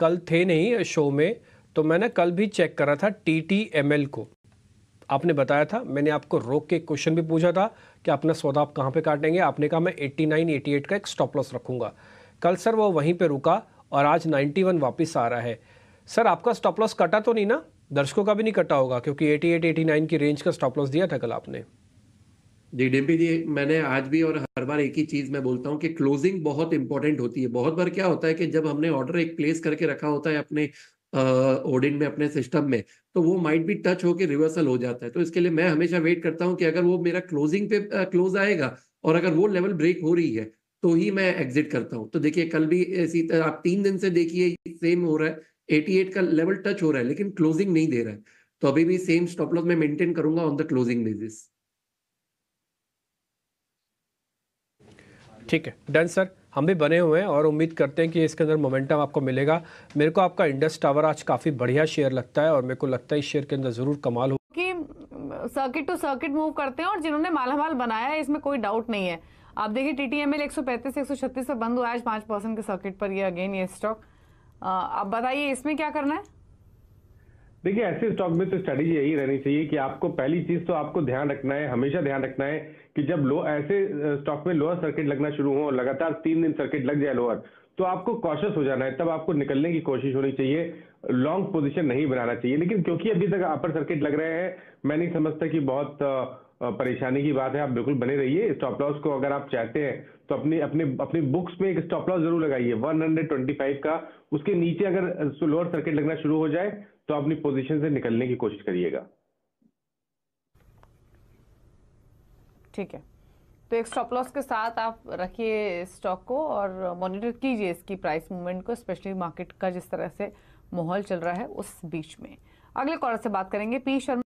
कल थे नहीं शो में तो मैंने कल भी चेक करा था टी टी एम एल को आपने बताया था मैंने आपको रोक के क्वेश्चन भी पूछा था कि अपना सौदा आप कहाँ पे काटेंगे आपने कहा मैं 89 88 का एक स्टॉप लॉस रखूँगा कल सर वो वहीं पे रुका और आज 91 वापस आ रहा है सर आपका स्टॉप लॉस कटा तो नहीं ना दर्शकों का भी नहीं कटा होगा क्योंकि 88 89 की रेंज का स्टॉप लॉस दिया था कल आपने जी डिम्पी जी मैंने आज भी और हर बार एक ही चीज मैं बोलता हूँ कि क्लोजिंग बहुत इंपॉर्टेंट होती है बहुत बार क्या होता है कि जब हमने ऑर्डर एक प्लेस करके रखा होता है अपने ओडिन में अपने सिस्टम में तो वो माइट भी टच होकर रिवर्सल हो जाता है तो इसके लिए मैं हमेशा वेट करता हूँ कि अगर वो मेरा क्लोजिंग पे क्लोज आएगा और अगर वो लेवल ब्रेक हो रही है तो ही मैं एग्जिट करता हूँ तो देखिए कल भी इसी तरह आप तीन दिन से देखिए सेम हो रहा है 88 का लेवल टच हो रहा है लेकिन क्लोजिंग नहीं दे रहा है तो अभी भी सेम स्टॉप लॉस मैं मेंटेन करूंगा ऑन द क्लोजिंग बेसिस ठीक है डन सर हम भी बने हुए हैं और उम्मीद करते हैं कि इसके अंदर मोमेंटम आपको मिलेगा मेरे को आपका इंडस टावर आज काफ़ी बढ़िया शेयर लगता है और मेरे को लगता है इस शेयर के अंदर ज़रूर कमाल हो कि सर्किट टू सर्किट मूव करते हैं और जिन्होंने मालामाल बनाया है इसमें कोई डाउट नहीं है आप देखिए टी टी एम एल एक सौ एक सौ छत्तीस बंद हुआ आज पांच परसेंट के सर्किट पर ये अगेन ये स्टॉक आप बताइए इसमें क्या करना है देखिए ऐसे स्टॉक में तो स्ट्रेटेजी यही रहनी चाहिए कि आपको पहली चीज तो आपको ध्यान रखना है हमेशा ध्यान रखना है कि जब लो ऐसे स्टॉक में लोअर सर्किट लगना शुरू हो लगातार तीन दिन सर्किट लग जाए लोअर तो आपको कॉशस हो जाना है तब आपको निकलने की कोशिश होनी चाहिए लॉन्ग पोजिशन नहीं बनाना चाहिए लेकिन क्योंकि अभी तक अपर सर्किट लग रहे हैं मैं नहीं समझता कि बहुत परेशानी की बात है आप बिल्कुल बने रहिए स्टॉप लॉस को अगर आप चाहते हैं तो अपने अपने अपनी बुक्स में एक स्टॉप लॉस जरूर लगाइए 125 का उसके नीचे अगर लोअर सर्किट लगना शुरू हो जाए तो अपनी पोजीशन से निकलने की कोशिश करिएगा ठीक है तो एक स्टॉप लॉस के साथ आप रखिए स्टॉक को और मॉनिटर कीजिए इसकी प्राइस मूवमेंट को स्पेशली मार्केट का जिस तरह से माहौल चल रहा है उस बीच में अगले कॉलर से बात करेंगे पी शर्मा